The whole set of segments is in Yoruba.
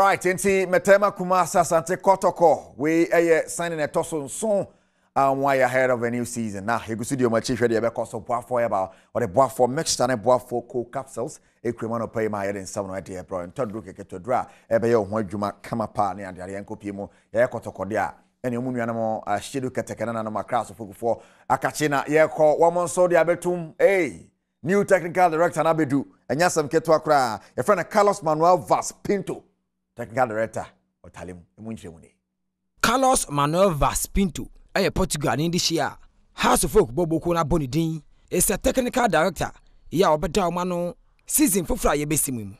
right nti mɛtɛma kuma sasante kɔtɔkɔ wei ɛyɛ sign na ɛtɔ so nson and um, why ahead of a new season. Na you see the Omachi Shreddy Ebeko, so Boafo Eba, or the Boafo mixed and a Boafo co capsules, a Cremano pay my head in some idea, bro, and Todd Ruke to kama Ebeo, when Juma Kamapa, and the Yanko Pimo, Yakotokodia. ɛne ɔmu nuanom ahyɛ do kɛtɛkɛnɛ nanom akra asofokufoɔ akakye na yɛkɔ wɔmɔ nso de abɛtom ei new technical director no abɛdu ɛnyɛ e asɛm ketewa koraa yɛfrɛ e no carlos manuel vas pinto technical director ɔtale mu ɛmu carlos manuel vas pinto ɛyɛ portugal ne de hyia a house folk bɔ bɔkuo no abɔ ne din ɛsɛ technical director yɛ a ɔbɛda ɔma no season foforɔ a yɛbɛsi mu mu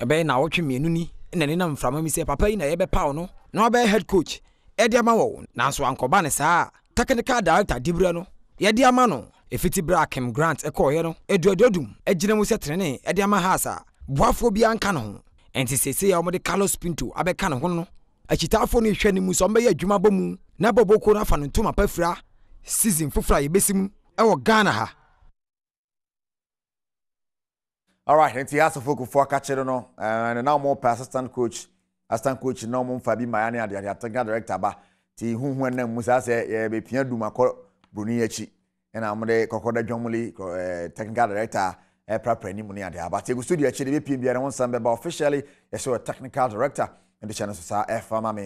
ɛbɛyɛ na awɔtwe mmienu ni na ne nam mframa mi sɛ papa yi na yɛbɛpaw no na ɔbɛyɛ head coach ɛde ama wɔ nanso ankɔba ne saa technical director dibrɛ no yɛde ama no ɛfiti berɛ kim grant ɛkɔɔyɛ no aduaduadum agyina mu sɛ tenene ɛde ama house a boafoɔ biara nka ne ɛnti seesei a wɔde carlos pinto abɛka ne ho no akyitaafoɔ no rehwɛ no mu sɛ ɔmbɛyɛ adwuma bɔ mu na bɔbɔko no afa no ntoma pa season foforɔ a yɛbɛsi mu ɛwɔ ghana ha Alright, right, nti asafo kufuor ka no ɛɛ eh, na wɔn pɛ assistant coach assistant coach na wɔn mfa bi maa ne adeɛ adeɛ technical director ba ti huhu ɛnna mu saa sɛ ɛɛ eh, bepia dum akɔ broni akyi ɛna wɔn de kɔkɔdɛ dwamuli ɛɛ eh, technical director ɛprapra anim ne adeɛ abate ɛgu so deɛ akyire bɛpie biara wo nsɛm bɛba officially yɛhyɛ wɔ technical director ɛde hyɛ no so saa ɛfa ma me